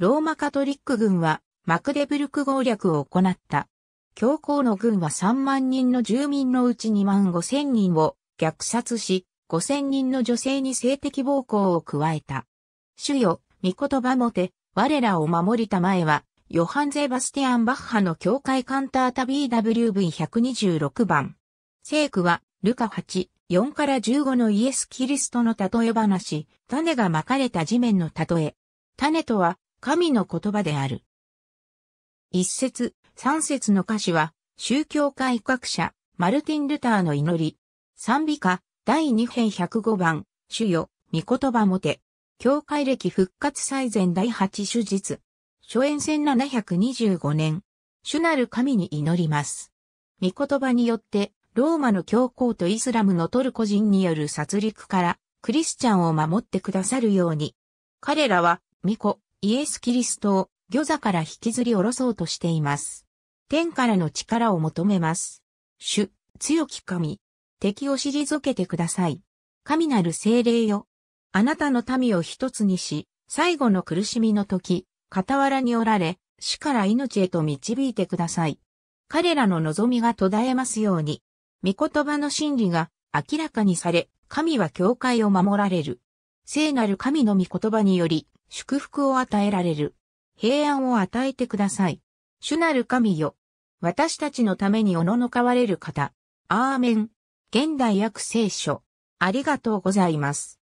ローマカトリック軍はマクデブルク攻略を行った。教皇の軍は3万人の住民のうち2万5千人を虐殺し、5千人の女性に性的暴行を加えた。主よ、御言葉もて、我らを守りたまえは、ヨハン・ゼバスティアン・バッハの教会カンタータ BWV126 番。聖句は、ルカ8、4から15のイエス・キリストの例え話、種がまかれた地面の例え。種とは、神の言葉である。一節、三節の歌詞は、宗教改革者、マルティン・ルターの祈り、賛美歌、第2編105番、主よ、御言葉もて、教会歴復活最前第8手術、初演戦725年、主なる神に祈ります。御言葉によって、ローマの教皇とイスラムのトルコ人による殺戮から、クリスチャンを守ってくださるように。彼らは、巫女、イエス・キリストを魚座から引きずり下ろそうとしています。天からの力を求めます。主、強き神、敵を退けてください。神なる精霊よ。あなたの民を一つにし、最後の苦しみの時、傍らにおられ、死から命へと導いてください。彼らの望みが途絶えますように、御言葉の真理が明らかにされ、神は教会を守られる。聖なる神の御言葉により、祝福を与えられる。平安を与えてください。主なる神よ。私たちのためにおののかわれる方。アーメン。現代訳聖書。ありがとうございます。